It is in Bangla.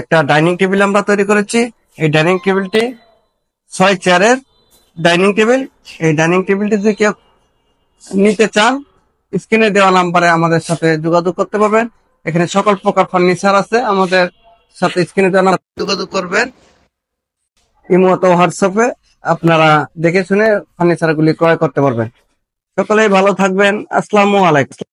একটা ডাইনিং টেবিল আমরা তৈরি করেছি এই ডাইনিং টেবিলটি ছয় চেয়ারের ডাইনিং টেবিল এই ডাইনিং টেবিলটি যদি কেউ নিতে চান স্ক্রিনে দেওয়া নাম্বারে আমাদের সাথে যোগাযোগ করতে পারবেন এখানে সকল প্রকার ফার্নিচার আছে আমাদের সাথে স্ক্রিনে দেওয়া যোগাযোগ করবেন ইমোতো হোয়াটসঅ্যাপে আপনারা দেখে শুনে ফার্নিচারগুলি ক্রয় করতে পারবেন সকলেই ভালো থাকবেন আসসালামু আলাইকুম